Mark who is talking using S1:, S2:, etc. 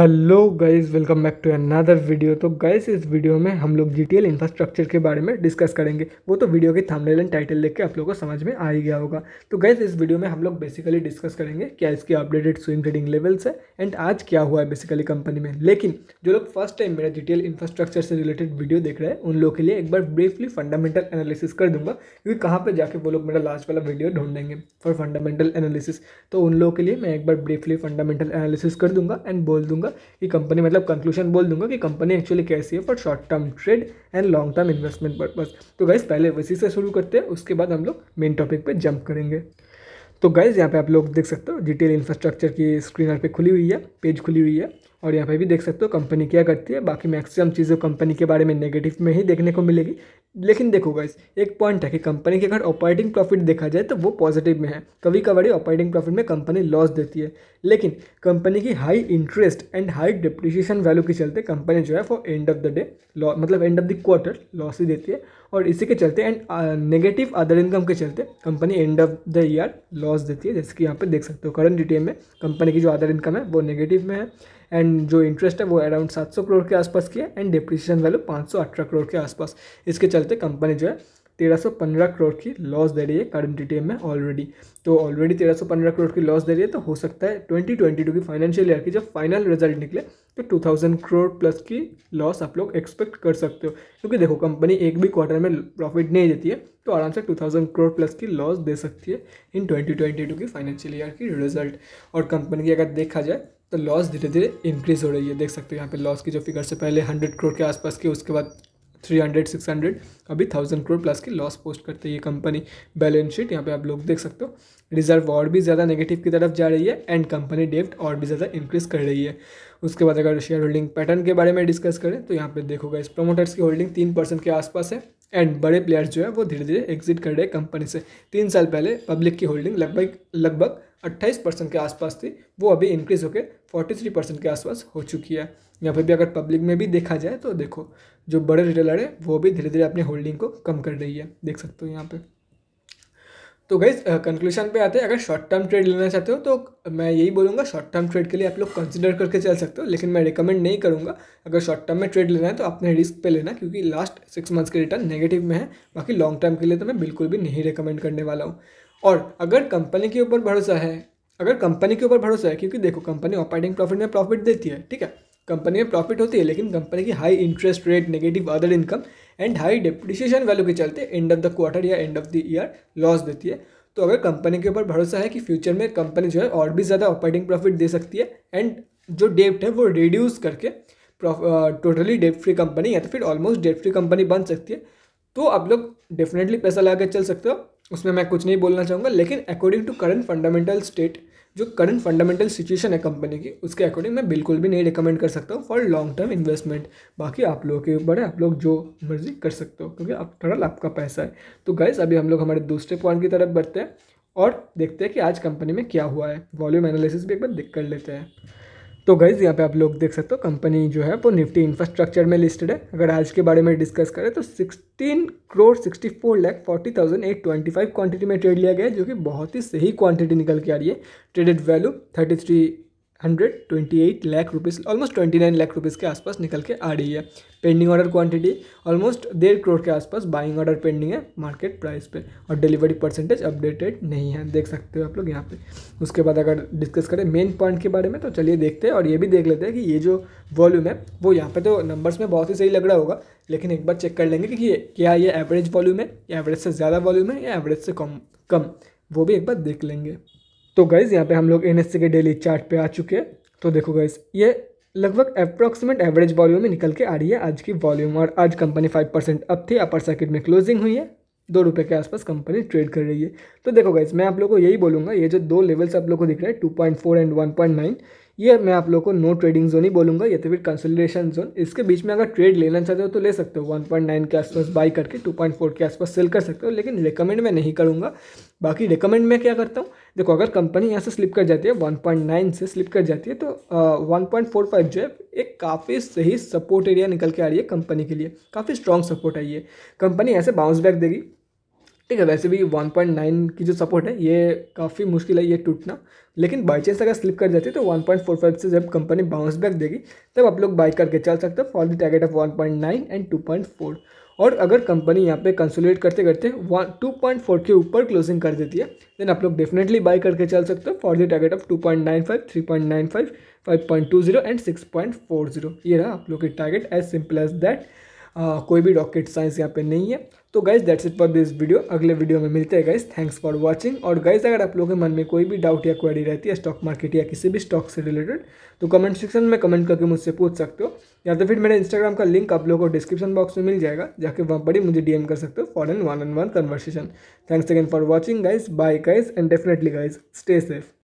S1: hello guys welcome back to another video तो guys इस video में हम लोग जी इंफ्रास्ट्रक्चर के बारे में डिस्कस करेंगे वो तो वीडियो के थंबनेल एंड टाइटल देख के आप लोगों को समझ में आ ही गया होगा तो गाइस इस वीडियो में हम लोग बेसिकली डिस्कस करेंगे क्या इसके अपडेटेड स्विंग ट्रेडिंग लेवल्स है एंड आज क्या हुआ है बेसिकली कंपनी में लेकिन जो लोग फर्स्ट टाइम मेरा जी इंफ्रास्ट्रक्चर से रिलेटेड वीडियो देख रहे हैं उन लोग के लिए एक बार ब्रीफली फंडामेंटल एनालिसिस कर दूंगा क्योंकि कहाँ पर जाकर वो लोग मेरा लास्ट वाला वीडियो ढूंढेंगे फॉर फंडामेंटल एनालिसिस तो उन लोगों के लिए मैं एक बार ब्रीफली फंडामेंटल एनालिसिस कर दूंगा एंड बोल दूंगा दूंगा कि कंपनी मतलब कंक्लूजन बोल दूंगा कि कंपनी एक्चुअली कैसी है for short term trade and long term investment purpose तो गाइज पहले वैसी से शुरू करते हैं उसके बाद हम लोग मेन टॉपिक पर जंप करेंगे तो गाइज यहाँ पे आप लोग देख सकते हो डिटेल इंफ्रास्ट्रक्चर की स्क्रीन पे खुली हुई है पेज खुली हुई है और यहाँ पे भी देख सकते हो कंपनी क्या करती है बाकी मैक्सिमम चीज़ें कंपनी के बारे में नेगेटिव में ही देखने को मिलेगी लेकिन देखो गाइज एक पॉइंट है कि कंपनी के अगर ऑपरेटिंग प्रॉफिट देखा जाए तो वो पॉजिटिव में है कभी कभाड़ी ऑपरेटिंग प्रॉफिट में कंपनी लॉस देती है लेकिन कंपनी की high interest and high depreciation value के चलते कंपनी जो है for end of the day मतलब end of the quarter loss ही देती है और इसी के चलते एंड नेगेटिव अदर इनकम के चलते company end of the year loss देती है जैसे कि यहाँ पर देख सकते हो करंट डिटेल में कंपनी की जो अदर इनकम है वो नेगेटिव में है एंड जो इंटरेस्ट है वो अराउंड सौ करोड़ के आसपास की है एंड डिप्रिशिएशन वैल्यू अठारह करोड़ के आसपास इसके चलते कंपनी जो है 1315 करोड़ की लॉस दे रही है करंट ईटीएम में ऑलरेडी तो ऑलरेडी 1315 करोड़ की लॉस दे रही है तो हो सकता है 2022 की फाइनेंशियल ईयर की जब फाइनल रिजल्ट निकले तो 2000 करोड़ प्लस की लॉस आप लोग एक्सपेक्ट कर सकते हो क्योंकि देखो कंपनी एक भी क्वार्टर में प्रॉफिट नहीं देती है तो आराम से 2000 करोड़ प्लस की लॉस दे सकती है इन 2022 की फाइनेंशियल ईयर की रिजल्ट और कंपनी की अगर देखा जाए तो लॉस धीरे धीरे इंक्रीज़ हो रही है देख सकते हो यहाँ पे लॉस की जो फिगर से पहले हंड्रेड करोड़ के आसपास की उसके बाद थ्री हंड्रेड सिक्स हंड्रेड अभी थाउजेंड करोड़ प्लस की लॉस पोस्ट करते हैं ये कंपनी बैलेंस शीट यहाँ पे आप लोग देख सकते हो रिजर्व और भी ज़्यादा नेगेटिव की तरफ जा रही है एंड कंपनी डेप्ट और भी ज़्यादा इंक्रीज कर रही है उसके बाद अगर शेयर होल्डिंग पैटर्न के बारे में डिस्कस करें तो यहाँ पे देखोगा इस प्रोमोटर्स की होल्डिंग तीन परसेंट के आसपास है एंड बड़े प्लेयर्स जो है वो धीरे धीरे एग्जिट कर रहे हैं कंपनी से तीन साल पहले पब्लिक की होल्डिंग लगभग लगभग अट्ठाईस परसेंट के आसपास थी वो अभी इंक्रीज होकर फोर्टी थ्री परसेंट के आसपास हो चुकी है यहाँ पर भी अगर पब्लिक में भी देखा जाए तो देखो जो बड़े रिटेलर है वो भी धीरे धीरे अपने होल्डिंग को कम कर रही है देख सकते हो यहाँ पर तो गाइज कंक्लूशन पे आते हैं अगर शॉर्ट टर्म ट्रेड लेना चाहते हो तो मैं यही बोलूँगा शॉर्ट टर्म ट्रेड के लिए आप लोग कंसिडर करके चल सकते हो लेकिन मैं रिकमेंड नहीं करूँगा अगर शॉर्ट टर्म में ट्रेड लेना है तो अपने रिस्क पे लेना क्योंकि लास्ट सिक्स मंथ्स के रिटर्न नेगेटिव में है बाकी लॉन्ग टर्म के लिए तो मैं बिल्कुल भी नहीं रिकमेंड करने वाला हूँ और अगर कंपनी के ऊपर भरोसा है अगर कंपनी के ऊपर भरोसा है क्योंकि देखो कंपनी ऑपरेटिंग प्रॉफिट में प्रॉफिट देती है ठीक है कंपनी में प्रॉफिट होती है लेकिन कंपनी की high interest rate negative other income and high depreciation value के चलते एंड ऑफ द क्वार्टर या end of the year loss देती है तो अगर कंपनी के ऊपर भरोसा है कि फ्यूचर में कंपनी जो है और भी ज़्यादा ऑपरेटिंग प्रॉफिट दे सकती है एंड जो डेप्ट है वो रिड्यूस करके टोटली डेप फ्री कंपनी या तो फिर ऑलमोस्ट डेप फ्री कंपनी बन सकती है तो आप लोग डेफिनेटली पैसा लगा चल सकते हो उसमें मैं कुछ नहीं बोलना चाहूँगा लेकिन according to current fundamental state जो करंट फंडामेंटल सिचुएशन है कंपनी की उसके अकॉर्डिंग मैं बिल्कुल भी नहीं रिकमेंड कर सकता हूँ फॉर लॉन्ग टर्म इन्वेस्टमेंट बाकी आप लोगों के ऊपर है आप लोग जो मर्जी कर सकते हो क्योंकि आप टोटल आपका पैसा है तो गैस अभी हम लोग हमारे दूसरे पॉइंट की तरफ बढ़ते हैं और देखते हैं कि आज कंपनी में क्या हुआ है वॉल्यूम एनालिसिस भी एक बार देख कर लेते हैं तो गाइज़ यहाँ पे आप लोग देख सकते हो कंपनी जो है वो निफ्टी इंफ्रास्ट्रक्चर में लिस्टेड है अगर आज के बारे में डिस्कस करें तो 16 करोड़ 64 लाख 40,825 क्वांटिटी में ट्रेड लिया गया है जो कि बहुत ही सही क्वांटिटी निकल के आ रही है traded value 33 hundred twenty eight लाख रुपीज़ ऑलमोस्ट ट्वेंटी नाइन लाख रुपीज़ के आसपास निकल के आ रही है पेंडिंग ऑर्डर क्वांटिटी ऑलमोस्ट डेढ़ करोड़ के आसपास बाइंग ऑर्डर पेंडिंग है मार्केट प्राइस पे और डिलीवरी परसेंटेज अपडेटेड नहीं है देख सकते हो आप लोग यहाँ पे उसके बाद अगर डिस्कस करें मेन पॉइंट के बारे में तो चलिए देखते हैं और ये भी देख लेते हैं कि ये जो वॉल्यूम है वो यहाँ पर तो नंबर्स में बहुत ही सही लग रहा होगा लेकिन एक बार चेक कर लेंगे कि क्या ये एवरेज वॉल्यूम है एवरेज से ज़्यादा वॉल्यूम है या एवरेज से कम कम वो भी एक बार देख लेंगे तो गाइज़ यहाँ पे हम लोग एन के डेली चार्ट पे आ चुके हैं तो देखो गाइज़ ये लगभग अप्रॉक्सीमेट एवरेज वॉल्यूम में निकल के आ रही है आज की वॉल्यूम और आज कंपनी फाइव परसेंट अप थी अपर सर्किट में क्लोजिंग हुई है दो रुपये के आसपास कंपनी ट्रेड कर रही है तो देखो गाइज मैं आप लोग को यही बोलूँगा ये जो दो लेवल्स आप लोग को दिख रहे हैं two point four and one point nine ये मैं आप लोग को नो ट्रेडिंग जोन ही बोलूँगा या तो फिर कंसल्टेशन जोन इसके बीच में अगर ट्रेड लेना चाहते हो तो ले सकते हो 1.9 के आसपास बाई करके 2.4 के आसपास सेल कर सकते हो लेकिन रिकमेंड मैं नहीं करूँगा बाकी रिकमेंड मैं क्या करता हूँ देखो अगर कंपनी यहाँ से स्लिप कर जाती है वन से स्लिप कर जाती है तो वन जो है एक काफ़ी सही सपोर्ट एरिया निकल के आ रही है कंपनी के लिए काफ़ी स्ट्रॉन्ग सपोर्ट आई है कंपनी ऐसे बाउंस बैक देगी ठीक है वैसे भी 1.9 की जो सपोर्ट है ये काफ़ी मुश्किल है ये टूटना लेकिन बाई चांस अगर स्लिप कर जाती है तो 1.45 से जब कंपनी बाउंस बैक देगी तब आप लोग बाई करके चल सकते हो for the target of 1.9 and 2.4 और अगर कंपनी यहाँ पे कंसोलिडेट करते करते वन टू पॉइंट फोर के ऊपर क्लोजिंग कर देती है देन आप लोग डेफिनेटली बाई करके चल सकते हो for the target of two point nine five three point nine five five point two zero and six point four zero ये रहा आप लोग के target as simple as that आ, कोई भी डॉकेट साइंस यहाँ पे नहीं है तो guys that's it for this video अगले वीडियो में मिलते हैं गाइज थैंक्स फॉर वॉचिंग और गाइज अगर आप लोगों के मन में कोई भी डाउट या क्वेरी रहती है स्टॉक मार्केट या किसी भी स्टॉक से रिलेटेड तो कमेंट सेक्शन में कमेंट करके मुझसे पूछ सकते हो या तो फिर मेरे इंस्टाग्राम का लिंक आप लोगों को डिस्क्रिप्शन बॉक्स में मिल जाएगा जाके वहाँ पर ही मुझे डीएम कर सकते हो for an one on one conversation thanks again for watching guys bye guys and definitely guys stay safe